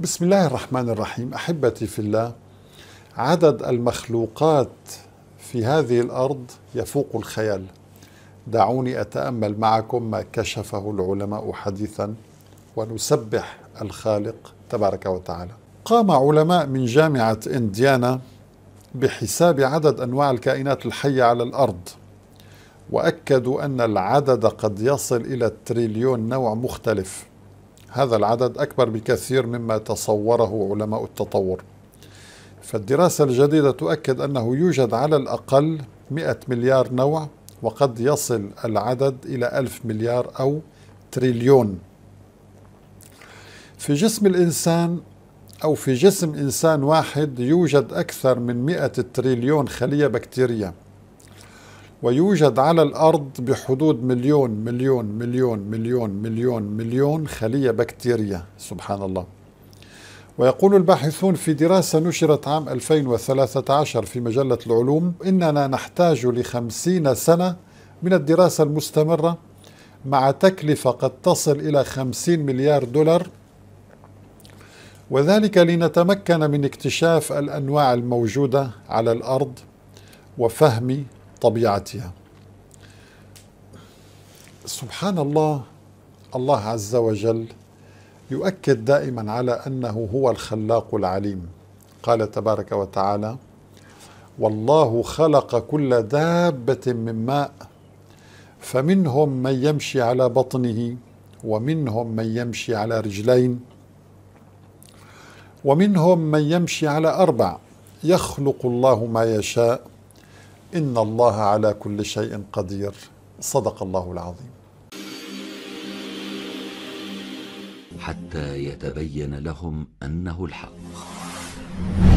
بسم الله الرحمن الرحيم احبتي في الله عدد المخلوقات في هذه الارض يفوق الخيال دعوني اتامل معكم ما كشفه العلماء حديثا ونسبح الخالق تبارك وتعالى قام علماء من جامعه انديانا بحساب عدد انواع الكائنات الحيه على الارض واكدوا ان العدد قد يصل الى تريليون نوع مختلف هذا العدد أكبر بكثير مما تصوره علماء التطور فالدراسة الجديدة تؤكد أنه يوجد على الأقل 100 مليار نوع وقد يصل العدد إلى ألف مليار أو تريليون في جسم الإنسان أو في جسم إنسان واحد يوجد أكثر من 100 تريليون خلية بكتيرية ويوجد على الأرض بحدود مليون مليون مليون مليون مليون مليون خلية بكتيرية سبحان الله ويقول الباحثون في دراسة نشرت عام 2013 في مجلة العلوم إننا نحتاج لخمسين سنة من الدراسة المستمرة مع تكلفة قد تصل إلى خمسين مليار دولار وذلك لنتمكن من اكتشاف الأنواع الموجودة على الأرض وفهم طبيعتها سبحان الله الله عز وجل يؤكد دائما على انه هو الخلاق العليم قال تبارك وتعالى والله خلق كل دابه من ماء فمنهم من يمشي على بطنه ومنهم من يمشي على رجلين ومنهم من يمشي على اربع يخلق الله ما يشاء إن الله على كل شيء قدير صدق الله العظيم حتى يتبين لهم أنه الحق